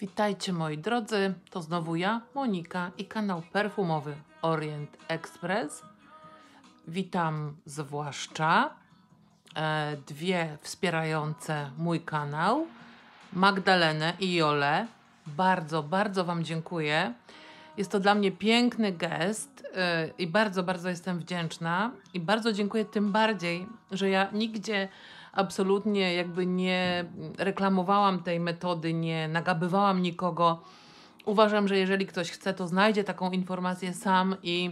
Witajcie moi drodzy, to znowu ja, Monika i kanał perfumowy Orient Express. Witam zwłaszcza e, dwie wspierające mój kanał, Magdalenę i Jolę. Bardzo, bardzo Wam dziękuję. Jest to dla mnie piękny gest e, i bardzo, bardzo jestem wdzięczna i bardzo dziękuję tym bardziej, że ja nigdzie absolutnie jakby nie reklamowałam tej metody, nie nagabywałam nikogo. Uważam, że jeżeli ktoś chce, to znajdzie taką informację sam i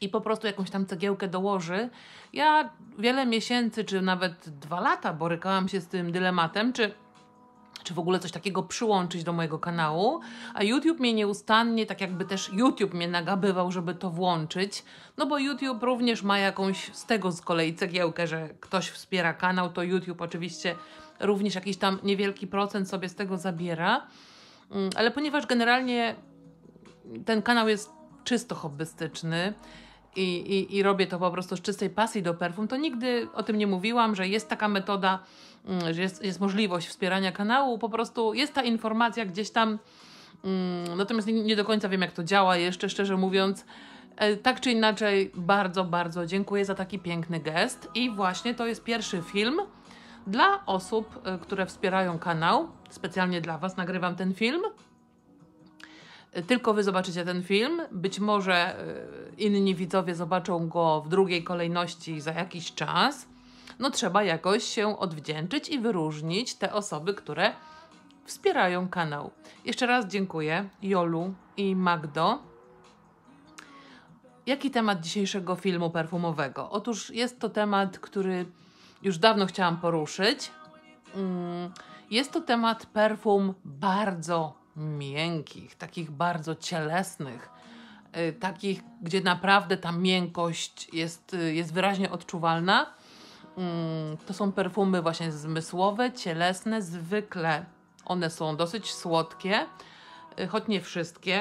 i po prostu jakąś tam cegiełkę dołoży. Ja wiele miesięcy, czy nawet dwa lata borykałam się z tym dylematem, czy czy w ogóle coś takiego przyłączyć do mojego kanału, a YouTube mnie nieustannie, tak jakby też YouTube mnie nagabywał, żeby to włączyć, no bo YouTube również ma jakąś z tego z kolei cegiełkę, że ktoś wspiera kanał, to YouTube oczywiście również jakiś tam niewielki procent sobie z tego zabiera, mm, ale ponieważ generalnie ten kanał jest czysto hobbystyczny, i, i, i robię to po prostu z czystej pasji do perfum, to nigdy o tym nie mówiłam, że jest taka metoda, mm, że jest, jest możliwość wspierania kanału, po prostu jest ta informacja gdzieś tam. Mm, natomiast nie, nie do końca wiem, jak to działa jeszcze, szczerze mówiąc. E, tak czy inaczej, bardzo, bardzo dziękuję za taki piękny gest. I właśnie to jest pierwszy film dla osób, e, które wspierają kanał. Specjalnie dla Was nagrywam ten film. Tylko Wy zobaczycie ten film. Być może e, inni widzowie zobaczą go w drugiej kolejności za jakiś czas. No trzeba jakoś się odwdzięczyć i wyróżnić te osoby, które wspierają kanał. Jeszcze raz dziękuję Jolu i Magdo. Jaki temat dzisiejszego filmu perfumowego? Otóż jest to temat, który już dawno chciałam poruszyć. Mm, jest to temat perfum bardzo miękkich, takich bardzo cielesnych, y, takich, gdzie naprawdę ta miękkość jest, y, jest wyraźnie odczuwalna. Mm, to są perfumy właśnie zmysłowe, cielesne, zwykle one są dosyć słodkie, y, choć nie wszystkie.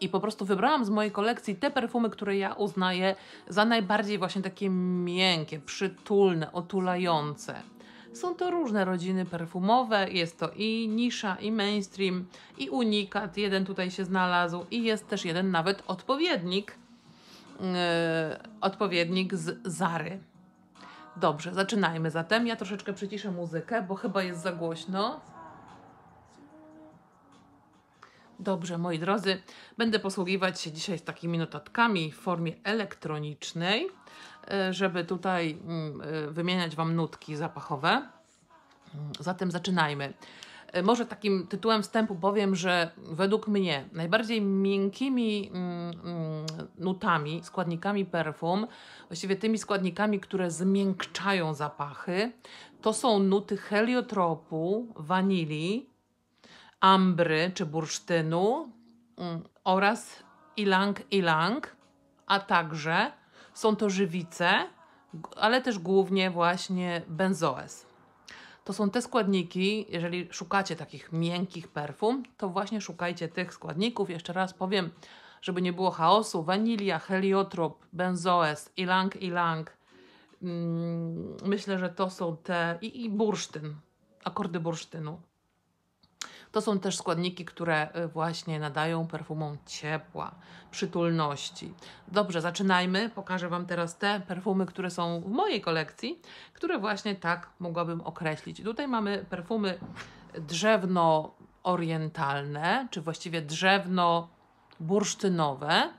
I po prostu wybrałam z mojej kolekcji te perfumy, które ja uznaję za najbardziej właśnie takie miękkie, przytulne, otulające. Są to różne rodziny perfumowe, jest to i nisza, i mainstream, i unikat, jeden tutaj się znalazł i jest też jeden nawet odpowiednik, yy, odpowiednik z Zary. Dobrze, zaczynajmy zatem. Ja troszeczkę przyciszę muzykę, bo chyba jest za głośno. Dobrze, moi drodzy, będę posługiwać się dzisiaj takimi notatkami w formie elektronicznej. Y, żeby tutaj mm, y, wymieniać Wam nutki zapachowe. Mm, zatem zaczynajmy. Y, może takim tytułem wstępu powiem, że według mnie najbardziej miękkimi mm, nutami, składnikami perfum, właściwie tymi składnikami, które zmiękczają zapachy, to są nuty heliotropu, wanilii, ambry czy bursztynu oraz ilang ilang, a także są to żywice, ale też głównie właśnie benzoes. To są te składniki, jeżeli szukacie takich miękkich perfum, to właśnie szukajcie tych składników. Jeszcze raz powiem, żeby nie było chaosu, wanilia, heliotrop, benzoes, ilang, ilang. Mm, myślę, że to są te i, i bursztyn, akordy bursztynu. To są też składniki, które y, właśnie nadają perfumom ciepła, przytulności. Dobrze, zaczynajmy. Pokażę Wam teraz te perfumy, które są w mojej kolekcji, które właśnie tak mogłabym określić. Tutaj mamy perfumy drzewno orientalne, czy właściwie drzewno bursztynowe.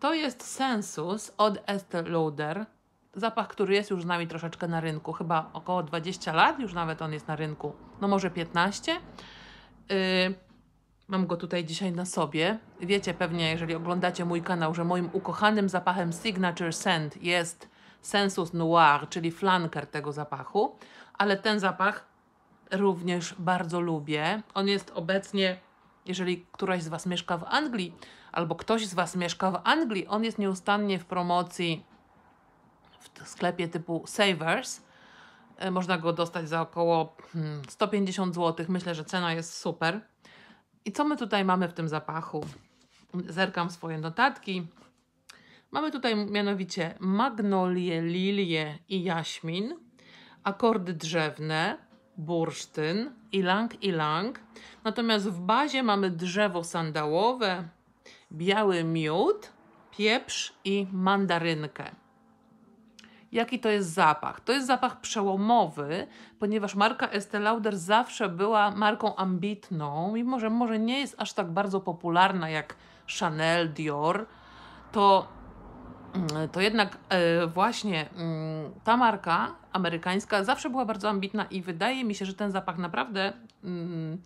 To jest Sensus od Estée Lauder. Zapach, który jest już z nami troszeczkę na rynku, chyba około 20 lat, już nawet on jest na rynku, no może 15. Y, mam go tutaj dzisiaj na sobie. Wiecie pewnie, jeżeli oglądacie mój kanał, że moim ukochanym zapachem Signature Scent jest Sensus Noir, czyli flanker tego zapachu, ale ten zapach również bardzo lubię. On jest obecnie, jeżeli któraś z Was mieszka w Anglii, albo ktoś z Was mieszka w Anglii, on jest nieustannie w promocji w sklepie typu Savers E, można go dostać za około 150 hmm, zł. Myślę, że cena jest super. I co my tutaj mamy w tym zapachu? Zerkam swoje notatki. Mamy tutaj mianowicie magnolie, lilie i jaśmin, akordy drzewne, bursztyn, ilang, ilang. Natomiast w bazie mamy drzewo sandałowe, biały miód, pieprz i mandarynkę. Jaki to jest zapach? To jest zapach przełomowy, ponieważ marka Estée Lauder zawsze była marką ambitną, mimo że może nie jest aż tak bardzo popularna jak Chanel, Dior, to, mm, to jednak e, właśnie mm, ta marka amerykańska zawsze była bardzo ambitna i wydaje mi się, że ten zapach naprawdę. Mm,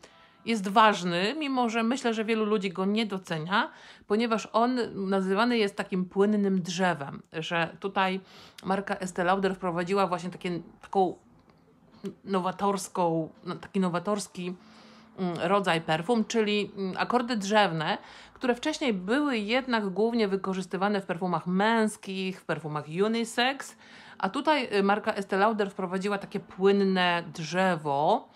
jest ważny, mimo że myślę, że wielu ludzi go nie docenia, ponieważ on nazywany jest takim płynnym drzewem, że tutaj marka Estée Lauder wprowadziła właśnie takie, taką nowatorską, no, taki nowatorski mm, rodzaj perfum, czyli mm, akordy drzewne, które wcześniej były jednak głównie wykorzystywane w perfumach męskich, w perfumach unisex, a tutaj y, marka Estée Lauder wprowadziła takie płynne drzewo,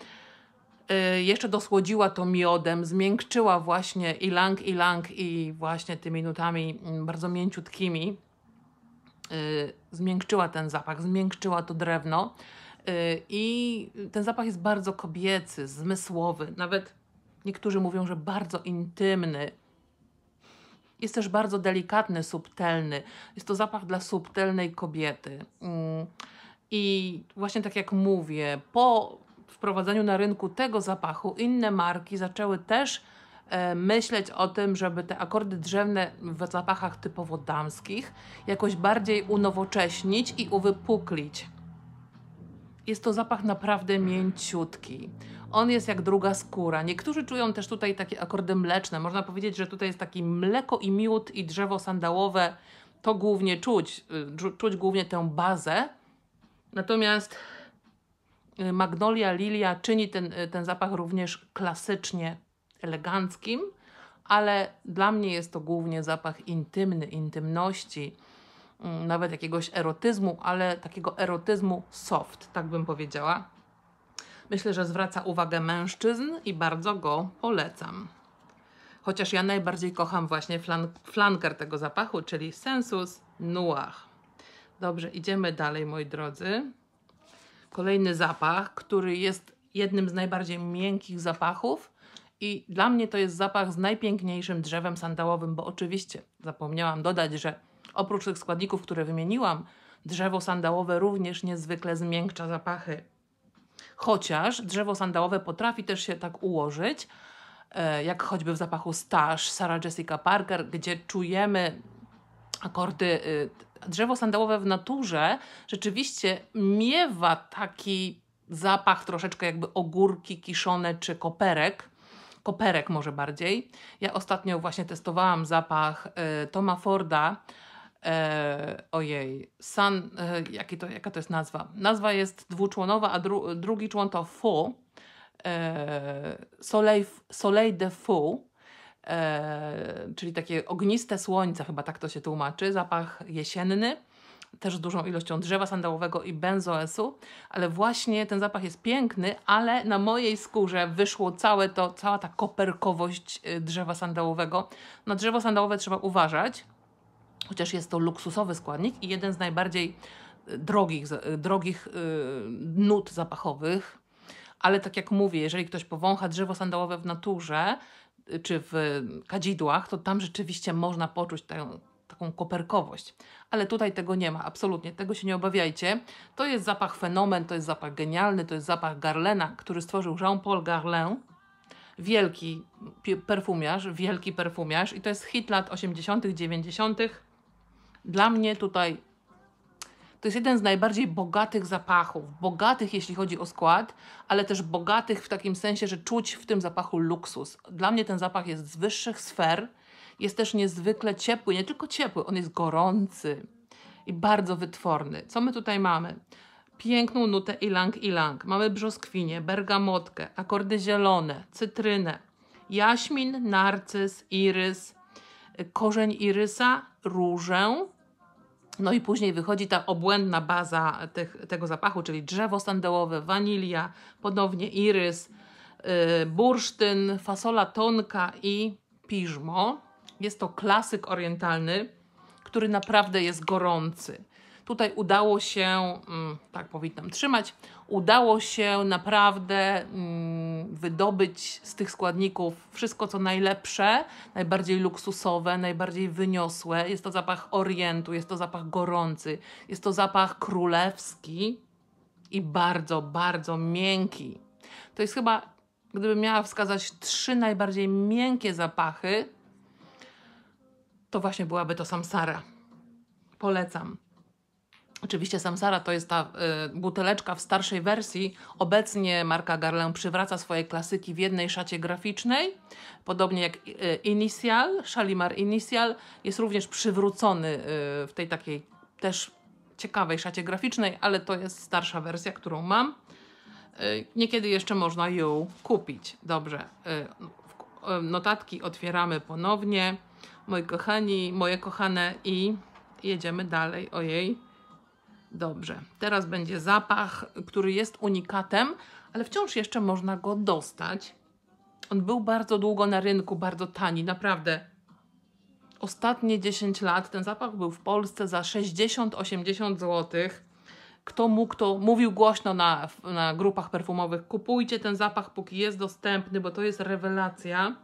Y, jeszcze dosłodziła to miodem, zmiękczyła właśnie i lang, i lang, i właśnie tymi nutami mm, bardzo mięciutkimi y, zmiękczyła ten zapach, zmiękczyła to drewno y, i ten zapach jest bardzo kobiecy, zmysłowy, nawet niektórzy mówią, że bardzo intymny. Jest też bardzo delikatny, subtelny. Jest to zapach dla subtelnej kobiety. Mm. I właśnie tak jak mówię, po wprowadzeniu na rynku tego zapachu inne marki zaczęły też e, myśleć o tym, żeby te akordy drzewne w zapachach typowo damskich jakoś bardziej unowocześnić i uwypuklić. Jest to zapach naprawdę mięciutki. On jest jak druga skóra. Niektórzy czują też tutaj takie akordy mleczne. Można powiedzieć, że tutaj jest taki mleko i miód i drzewo sandałowe. To głównie czuć. Y, czuć głównie tę bazę. Natomiast Y, magnolia Lilia czyni ten, y, ten zapach również klasycznie eleganckim, ale dla mnie jest to głównie zapach intymny, intymności, mm, nawet jakiegoś erotyzmu, ale takiego erotyzmu soft, tak bym powiedziała. Myślę, że zwraca uwagę mężczyzn i bardzo go polecam. Chociaż ja najbardziej kocham właśnie flanker tego zapachu, czyli Sensus Noir. Dobrze, idziemy dalej, moi drodzy. Kolejny zapach, który jest jednym z najbardziej miękkich zapachów. I dla mnie to jest zapach z najpiękniejszym drzewem sandałowym, bo oczywiście zapomniałam dodać, że oprócz tych składników, które wymieniłam, drzewo sandałowe również niezwykle zmiękcza zapachy. Chociaż drzewo sandałowe potrafi też się tak ułożyć, e, jak choćby w zapachu Stash Sarah Jessica Parker, gdzie czujemy akordy y, drzewo sandałowe w naturze rzeczywiście miewa taki zapach troszeczkę jakby ogórki kiszone czy koperek. Koperek może bardziej. Ja ostatnio właśnie testowałam zapach y, Toma Forda. E, ojej, Sun, e, jaki to, jaka to jest nazwa? Nazwa jest dwuczłonowa, a dru, drugi człon to Fu, e, Soleil, Soleil de Fu e, czyli takie ogniste słońce, chyba tak to się tłumaczy, zapach jesienny, też z dużą ilością drzewa sandałowego i benzoesu, ale właśnie ten zapach jest piękny, ale na mojej skórze wyszło całe to, cała ta koperkowość y, drzewa sandałowego. Na drzewo sandałowe trzeba uważać, chociaż jest to luksusowy składnik i jeden z najbardziej y, drogich, y, drogich nut zapachowych. Ale tak jak mówię, jeżeli ktoś powącha drzewo sandałowe w naturze, czy w kadzidłach, to tam rzeczywiście można poczuć tę taką koperkowość. Ale tutaj tego nie ma, absolutnie, tego się nie obawiajcie. To jest zapach fenomen, to jest zapach genialny, to jest zapach Garlena, który stworzył Jean-Paul Garlin, wielki perfumiarz, wielki perfumiarz i to jest hit lat 80., 90. Dla mnie tutaj to jest jeden z najbardziej bogatych zapachów. Bogatych, jeśli chodzi o skład, ale też bogatych w takim sensie, że czuć w tym zapachu luksus. Dla mnie ten zapach jest z wyższych sfer. Jest też niezwykle ciepły, nie tylko ciepły, on jest gorący i bardzo wytworny. Co my tutaj mamy? Piękną nutę ilang ilang. Mamy brzoskwinie, bergamotkę, akordy zielone, cytrynę, jaśmin, narcyz, irys, korzeń irysa, różę, no i później wychodzi ta obłędna baza tych, tego zapachu, czyli drzewo sandałowe, wanilia, ponownie irys, yy, bursztyn, fasola tonka i piżmo. Jest to klasyk orientalny, który naprawdę jest gorący tutaj udało się, mm, tak powinnam trzymać, udało się naprawdę mm, wydobyć z tych składników wszystko, co najlepsze, najbardziej luksusowe, najbardziej wyniosłe. Jest to zapach orientu, jest to zapach gorący, jest to zapach królewski i bardzo, bardzo miękki. To jest chyba, gdybym miała wskazać trzy najbardziej miękkie zapachy, to właśnie byłaby to samsara. Polecam. Oczywiście Samsara to jest ta y, buteleczka w starszej wersji. Obecnie marka Garland przywraca swoje klasyki w jednej szacie graficznej. Podobnie jak y, Initial, Shalimar Initial jest również przywrócony y, w tej takiej też ciekawej szacie graficznej, ale to jest starsza wersja, którą mam. Y, niekiedy jeszcze można ją kupić. Dobrze, y, y notatki otwieramy ponownie. Moi kochani, moje kochane i jedziemy dalej. Ojej. Dobrze, teraz będzie zapach, który jest unikatem, ale wciąż jeszcze można go dostać. On był bardzo długo na rynku, bardzo tani, naprawdę. Ostatnie 10 lat ten zapach był w Polsce za 60-80 zł. Kto mógł, to mówił głośno na, na grupach perfumowych: kupujcie ten zapach, póki jest dostępny, bo to jest rewelacja.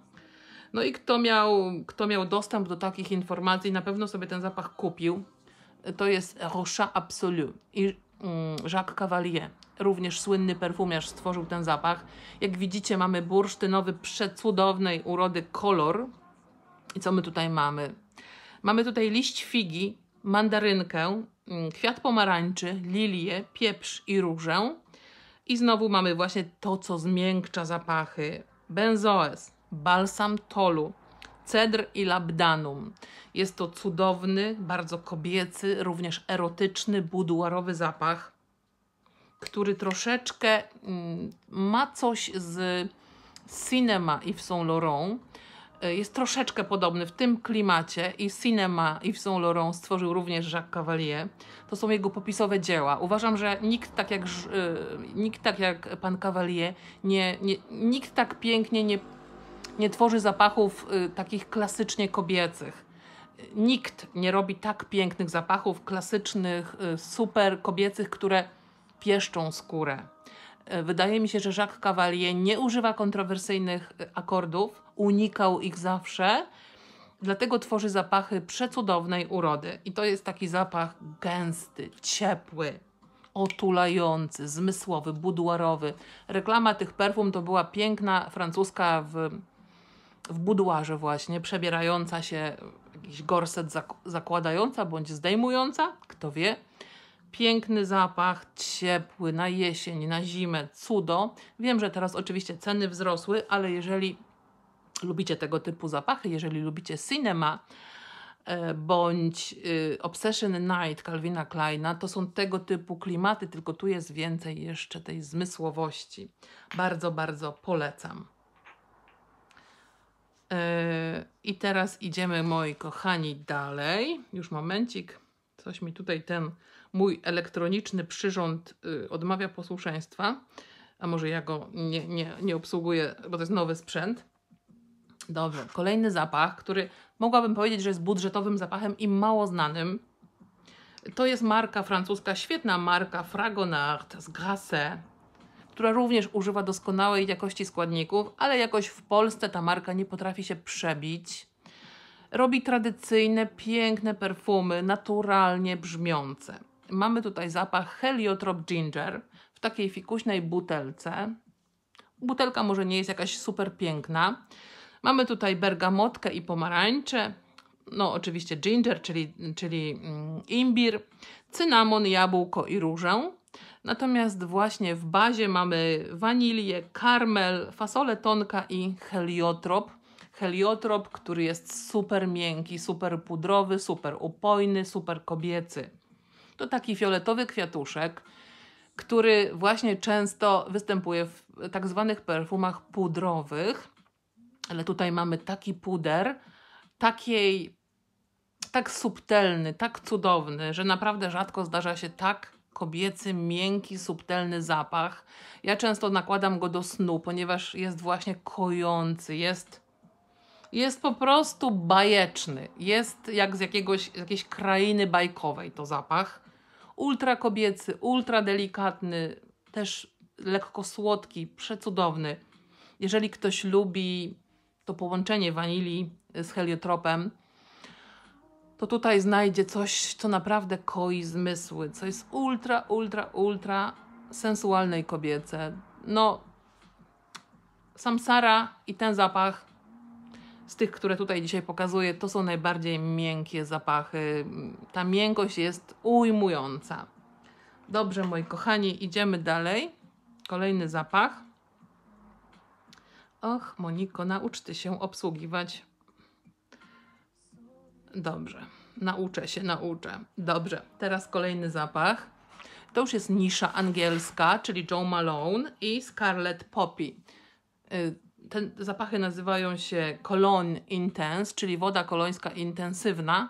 No i kto miał, kto miał dostęp do takich informacji, na pewno sobie ten zapach kupił to jest Rocha Absolu i mm, Jacques Cavalier. Również słynny perfumiarz stworzył ten zapach. Jak widzicie, mamy bursztynowy przecudownej urody kolor. I co my tutaj mamy? Mamy tutaj liść figi, mandarynkę, mm, kwiat pomarańczy, lilię, pieprz i różę. I znowu mamy właśnie to, co zmiękcza zapachy. Benzoes, balsam tolu, Cedr i Labdanum. Jest to cudowny, bardzo kobiecy, również erotyczny, buduarowy zapach, który troszeczkę mm, ma coś z Cinema Yves Saint Laurent. E, jest troszeczkę podobny w tym klimacie i Cinema Yves Saint Laurent stworzył również Jacques Cavalier. To są jego popisowe dzieła. Uważam, że nikt tak jak, e, nikt tak jak pan Cavalier, nie, nie, nikt tak pięknie nie nie tworzy zapachów y, takich klasycznie kobiecych. Nikt nie robi tak pięknych zapachów klasycznych, y, super kobiecych, które pieszczą skórę. Y, wydaje mi się, że Jacques Cavalier nie używa kontrowersyjnych akordów, unikał ich zawsze, dlatego tworzy zapachy przecudownej urody. I to jest taki zapach gęsty, ciepły, otulający, zmysłowy, buduarowy. Reklama tych perfum to była piękna francuska w w buduarze właśnie, przebierająca się, jakiś gorset zak zakładająca bądź zdejmująca, kto wie. Piękny zapach, ciepły na jesień, na zimę, cudo. Wiem, że teraz oczywiście ceny wzrosły, ale jeżeli lubicie tego typu zapachy, jeżeli lubicie cinema, e, bądź y, Obsession Night Calvina Kleina, to są tego typu klimaty, tylko tu jest więcej jeszcze tej zmysłowości. Bardzo, bardzo polecam. Yy, I teraz idziemy, moi kochani, dalej. Już momencik. Coś mi tutaj ten mój elektroniczny przyrząd yy, odmawia posłuszeństwa. A może ja go nie, nie, nie obsługuję, bo to jest nowy sprzęt. Dobrze, kolejny zapach, który mogłabym powiedzieć, że jest budżetowym zapachem i mało znanym. To jest marka francuska, świetna marka Fragonard z Grasse która również używa doskonałej jakości składników, ale jakoś w Polsce ta marka nie potrafi się przebić. Robi tradycyjne, piękne perfumy, naturalnie brzmiące. Mamy tutaj zapach Heliotrop Ginger w takiej fikuśnej butelce. Butelka może nie jest jakaś super piękna. Mamy tutaj bergamotkę i pomarańcze, no oczywiście ginger, czyli, czyli mm, imbir, cynamon, jabłko i różę. Natomiast właśnie w bazie mamy wanilię, karmel, fasolę tonka i heliotrop. Heliotrop, który jest super miękki, super pudrowy, super upojny, super kobiecy. To taki fioletowy kwiatuszek, który właśnie często występuje w tak zwanych perfumach pudrowych. Ale tutaj mamy taki puder, takiej, tak subtelny, tak cudowny, że naprawdę rzadko zdarza się tak kobiecy, miękki, subtelny zapach. Ja często nakładam go do snu, ponieważ jest właśnie kojący, jest, jest po prostu bajeczny. Jest jak z jakiegoś, jakiejś krainy bajkowej to zapach. Ultra kobiecy, ultra delikatny, też lekko słodki, przecudowny. Jeżeli ktoś lubi to połączenie wanilii z heliotropem, to tutaj znajdzie coś, co naprawdę koi zmysły, co jest ultra, ultra, ultra sensualne i kobiece. No, samsara i ten zapach z tych, które tutaj dzisiaj pokazuję, to są najbardziej miękkie zapachy. Ta miękkość jest ujmująca. Dobrze, moi kochani, idziemy dalej. Kolejny zapach. Och, Moniko, nauczcie się obsługiwać Dobrze. Nauczę się, nauczę. Dobrze. Teraz kolejny zapach. To już jest nisza angielska, czyli Joe Malone i Scarlet Poppy. Y, te zapachy nazywają się Cologne Intense, czyli woda kolońska intensywna,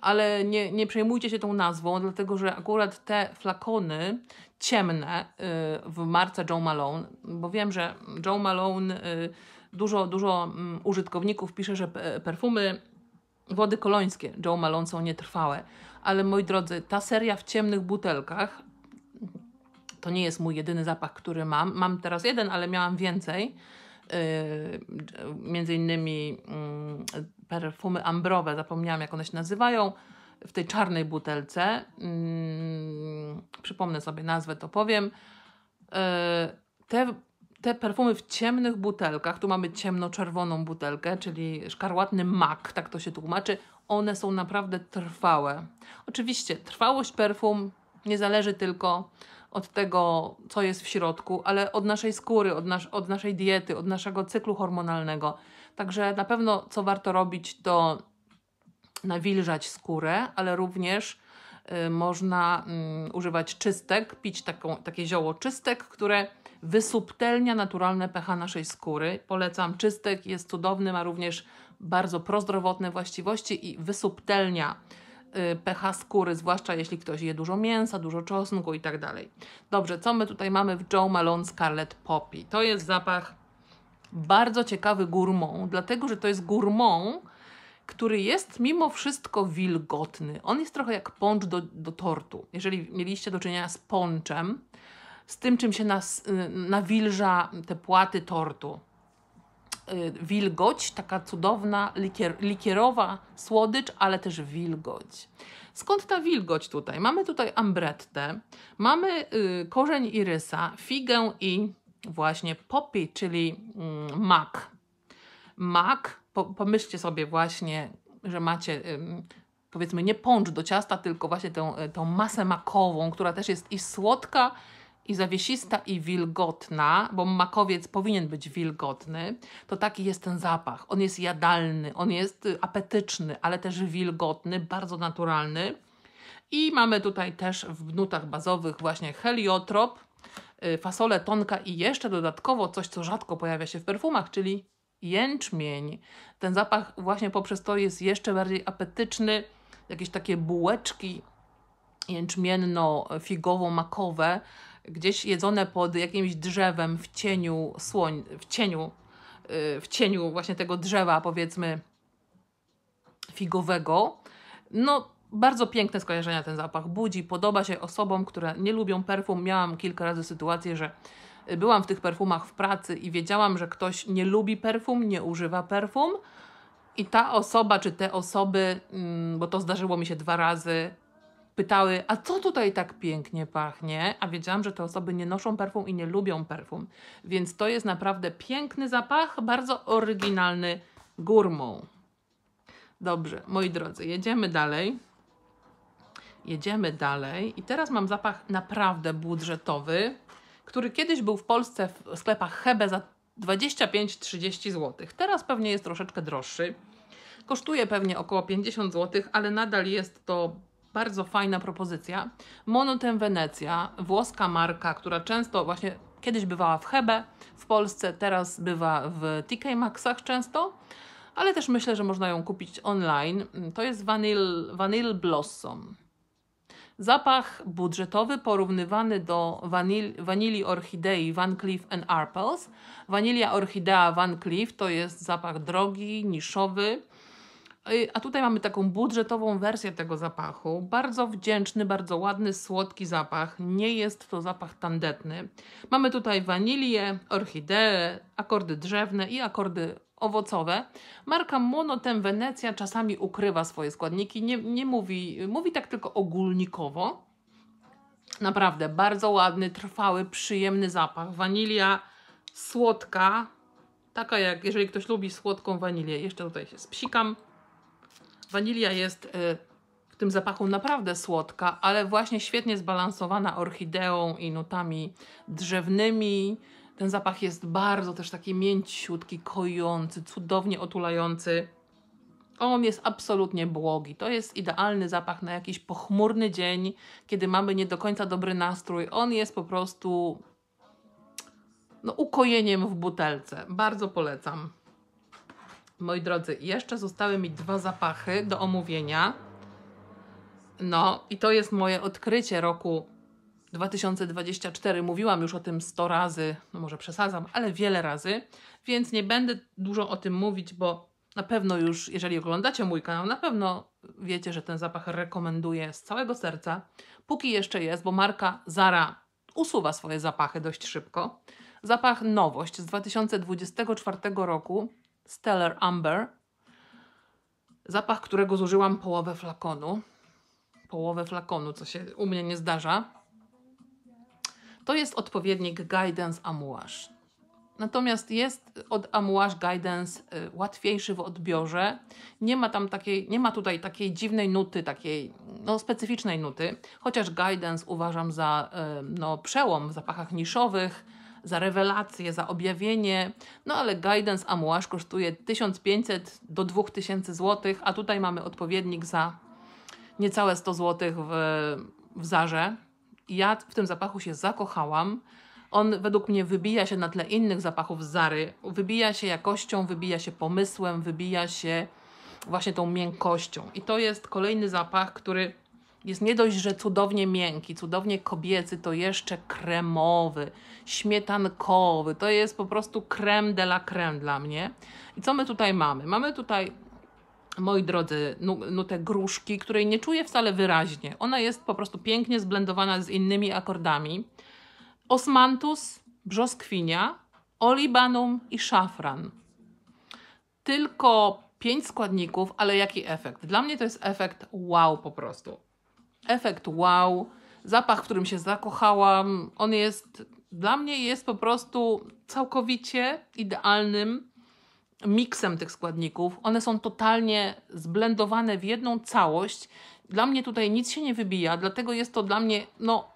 ale nie, nie przejmujcie się tą nazwą, dlatego że akurat te flakony ciemne y, w marce Joe Malone, bo wiem, że Joe Malone y, dużo, dużo mm, użytkowników pisze, że perfumy Wody kolońskie Joe Malone są nietrwałe, ale moi drodzy, ta seria w ciemnych butelkach to nie jest mój jedyny zapach, który mam. Mam teraz jeden, ale miałam więcej. Yy, między innymi yy, perfumy ambrowe, zapomniałam jak one się nazywają, w tej czarnej butelce. Yy, przypomnę sobie nazwę, to powiem. Yy, te te perfumy w ciemnych butelkach, tu mamy ciemno-czerwoną butelkę, czyli szkarłatny mak, tak to się tłumaczy, one są naprawdę trwałe. Oczywiście trwałość perfum nie zależy tylko od tego, co jest w środku, ale od naszej skóry, od, nas od naszej diety, od naszego cyklu hormonalnego. Także na pewno co warto robić, to nawilżać skórę, ale również y, można y, używać czystek, pić taką, takie zioło czystek, które wysubtelnia naturalne pH naszej skóry. Polecam czystek, jest cudowny, ma również bardzo prozdrowotne właściwości i wysubtelnia y, pH skóry, zwłaszcza jeśli ktoś je dużo mięsa, dużo czosnku i tak dalej. Dobrze, co my tutaj mamy w Joe Malone Scarlet Poppy? To jest zapach bardzo ciekawy gourmand, dlatego że to jest gourmand, który jest mimo wszystko wilgotny. On jest trochę jak poncz do, do tortu. Jeżeli mieliście do czynienia z ponczem, z tym, czym się nas, y, nawilża te płaty tortu. Y, wilgoć, taka cudowna, likier, likierowa słodycz, ale też wilgoć. Skąd ta wilgoć tutaj? Mamy tutaj ambrettę, mamy y, korzeń irysa, figę i właśnie poppy, czyli mm, mak. Mak, pomyślcie sobie właśnie, że macie powiedzmy nie pącz do ciasta, tylko właśnie tę, tą masę makową, która też jest i słodka, i zawiesista i wilgotna, bo makowiec powinien być wilgotny, to taki jest ten zapach. On jest jadalny, on jest apetyczny, ale też wilgotny, bardzo naturalny. I mamy tutaj też w nutach bazowych właśnie heliotrop, y, fasolę tonka i jeszcze dodatkowo coś, co rzadko pojawia się w perfumach, czyli jęczmień. Ten zapach właśnie poprzez to jest jeszcze bardziej apetyczny, jakieś takie bułeczki jęczmienno-figowo-makowe, gdzieś jedzone pod jakimś drzewem w cieniu słoń, w cieniu, y, w cieniu właśnie tego drzewa, powiedzmy, figowego. No, bardzo piękne skojarzenia ten zapach budzi. Podoba się osobom, które nie lubią perfum. Miałam kilka razy sytuację, że y, byłam w tych perfumach w pracy i wiedziałam, że ktoś nie lubi perfum, nie używa perfum. I ta osoba, czy te osoby, mm, bo to zdarzyło mi się dwa razy, pytały, a co tutaj tak pięknie pachnie? A wiedziałam, że te osoby nie noszą perfum i nie lubią perfum. Więc to jest naprawdę piękny zapach, bardzo oryginalny gurmą. Dobrze, moi drodzy, jedziemy dalej. Jedziemy dalej i teraz mam zapach naprawdę budżetowy, który kiedyś był w Polsce w sklepach Hebe za 25-30 zł. Teraz pewnie jest troszeczkę droższy. Kosztuje pewnie około 50 zł, ale nadal jest to bardzo fajna propozycja. Monotem Wenecja, włoska marka, która często właśnie kiedyś bywała w Hebe w Polsce, teraz bywa w TK Maxach często, ale też myślę, że można ją kupić online. To jest Vanille, vanil Blossom. Zapach budżetowy porównywany do vanil wanilii orchidei Van Cleef Arpels. Wanilia orchidea Van Cleef to jest zapach drogi, niszowy, a tutaj mamy taką budżetową wersję tego zapachu. Bardzo wdzięczny, bardzo ładny, słodki zapach. Nie jest to zapach tandetny. Mamy tutaj wanilię, orchideę, akordy drzewne i akordy owocowe. Marka Monotem Wenecja czasami ukrywa swoje składniki. Nie, nie mówi, mówi tak tylko ogólnikowo. Naprawdę bardzo ładny, trwały, przyjemny zapach. Wanilia słodka, taka jak jeżeli ktoś lubi słodką wanilię. Jeszcze tutaj się spsikam Wanilia jest y, w tym zapachu naprawdę słodka, ale właśnie świetnie zbalansowana orchideą i nutami drzewnymi. Ten zapach jest bardzo też taki mięciutki, kojący, cudownie otulający. On jest absolutnie błogi. To jest idealny zapach na jakiś pochmurny dzień, kiedy mamy nie do końca dobry nastrój. On jest po prostu no, ukojeniem w butelce. Bardzo polecam. Moi drodzy, jeszcze zostały mi dwa zapachy do omówienia. No i to jest moje odkrycie roku 2024. Mówiłam już o tym 100 razy, no może przesadzam, ale wiele razy, więc nie będę dużo o tym mówić, bo na pewno już, jeżeli oglądacie mój kanał, na pewno wiecie, że ten zapach rekomenduję z całego serca. Póki jeszcze jest, bo marka Zara usuwa swoje zapachy dość szybko. Zapach Nowość z 2024 roku Stellar Amber, zapach którego zużyłam połowę flakonu. Połowę flakonu, co się u mnie nie zdarza. To jest odpowiednik Guidance Amouage. Natomiast jest od Amouage Guidance y, łatwiejszy w odbiorze. Nie ma, tam takiej, nie ma tutaj takiej dziwnej nuty, takiej no, specyficznej nuty, chociaż Guidance uważam za y, no, przełom w zapachach niszowych, za rewelację, za objawienie, no ale guidance Amuasz kosztuje 1500 do 2000 zł, a tutaj mamy odpowiednik za niecałe 100 zł w, w Zarze. Ja w tym zapachu się zakochałam. On według mnie wybija się na tle innych zapachów z Zary. Wybija się jakością, wybija się pomysłem, wybija się właśnie tą miękkością. I to jest kolejny zapach, który jest nie dość, że cudownie miękki, cudownie kobiecy, to jeszcze kremowy, śmietankowy. To jest po prostu creme de la creme dla mnie. I co my tutaj mamy? Mamy tutaj moi drodzy, nutę gruszki, której nie czuję wcale wyraźnie. Ona jest po prostu pięknie zblendowana z innymi akordami. Osmantus, brzoskwinia, olibanum i szafran. Tylko pięć składników, ale jaki efekt? Dla mnie to jest efekt wow po prostu efekt wow, zapach, w którym się zakochałam. On jest, dla mnie jest po prostu całkowicie idealnym miksem tych składników. One są totalnie zblendowane w jedną całość. Dla mnie tutaj nic się nie wybija, dlatego jest to dla mnie, no,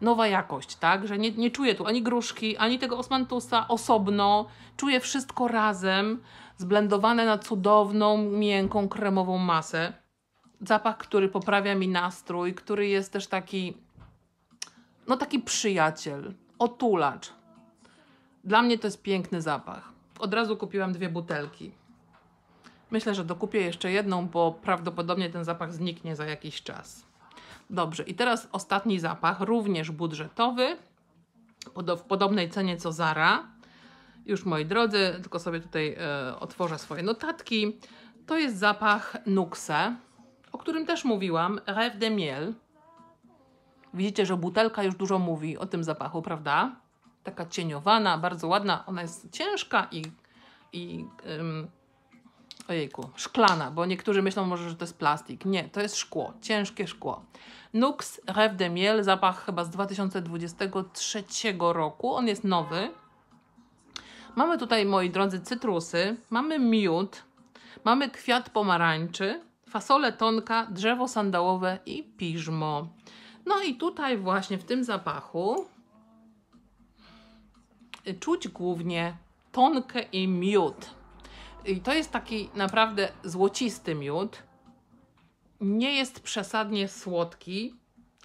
nowa jakość, tak? Że nie, nie czuję tu ani gruszki, ani tego osmantusa osobno. Czuję wszystko razem, zblendowane na cudowną, miękką, kremową masę zapach, który poprawia mi nastrój, który jest też taki, no taki przyjaciel, otulacz. Dla mnie to jest piękny zapach. Od razu kupiłam dwie butelki. Myślę, że dokupię jeszcze jedną, bo prawdopodobnie ten zapach zniknie za jakiś czas. Dobrze, i teraz ostatni zapach, również budżetowy, w podobnej cenie co Zara. Już moi drodzy, tylko sobie tutaj y, otworzę swoje notatki. To jest zapach Nuxe o którym też mówiłam, Rêve de Miel. Widzicie, że butelka już dużo mówi o tym zapachu, prawda? Taka cieniowana, bardzo ładna. Ona jest ciężka i, i ojejku, szklana, bo niektórzy myślą może, że to jest plastik. Nie, to jest szkło, ciężkie szkło. Nux Rêve de Miel, zapach chyba z 2023 roku. On jest nowy. Mamy tutaj, moi drodzy, cytrusy, mamy miód, mamy kwiat pomarańczy, fasole tonka, drzewo sandałowe i piżmo. No i tutaj właśnie w tym zapachu czuć głównie tonkę i miód. I to jest taki naprawdę złocisty miód. Nie jest przesadnie słodki,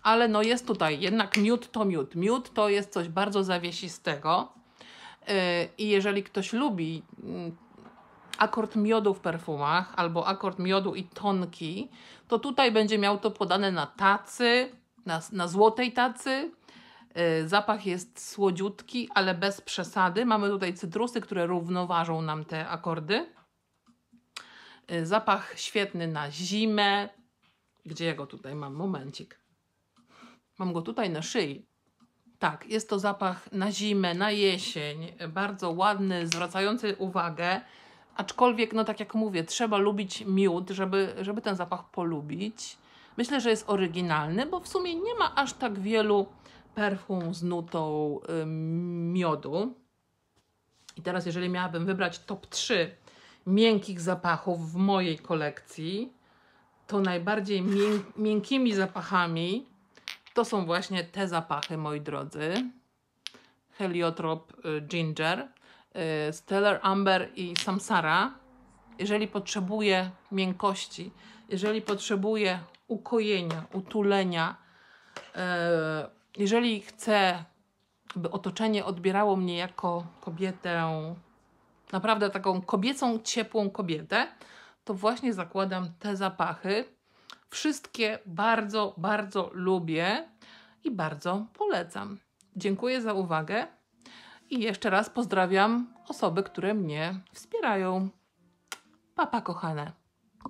ale no jest tutaj jednak miód to miód. Miód to jest coś bardzo zawiesistego. Y, I jeżeli ktoś lubi mm, akord miodu w perfumach albo akord miodu i tonki, to tutaj będzie miał to podane na tacy, na, na złotej tacy. Y, zapach jest słodziutki, ale bez przesady. Mamy tutaj cytrusy, które równoważą nam te akordy. Y, zapach świetny na zimę. Gdzie ja go tutaj mam? Momencik. Mam go tutaj na szyi. Tak, jest to zapach na zimę, na jesień, bardzo ładny, zwracający uwagę. Aczkolwiek, no tak jak mówię, trzeba lubić miód, żeby, żeby ten zapach polubić. Myślę, że jest oryginalny, bo w sumie nie ma aż tak wielu perfum z nutą y, miodu. I teraz, jeżeli miałabym wybrać top 3 miękkich zapachów w mojej kolekcji, to najbardziej mięk miękkimi zapachami to są właśnie te zapachy, moi drodzy. Heliotrop y, Ginger. Y, Stellar Amber i Samsara, jeżeli potrzebuje miękkości, jeżeli potrzebuje ukojenia, utulenia, y, jeżeli chcę, by otoczenie odbierało mnie jako kobietę, naprawdę taką kobiecą, ciepłą kobietę, to właśnie zakładam te zapachy. Wszystkie bardzo, bardzo lubię i bardzo polecam. Dziękuję za uwagę. I jeszcze raz pozdrawiam osoby, które mnie wspierają. Papa kochane.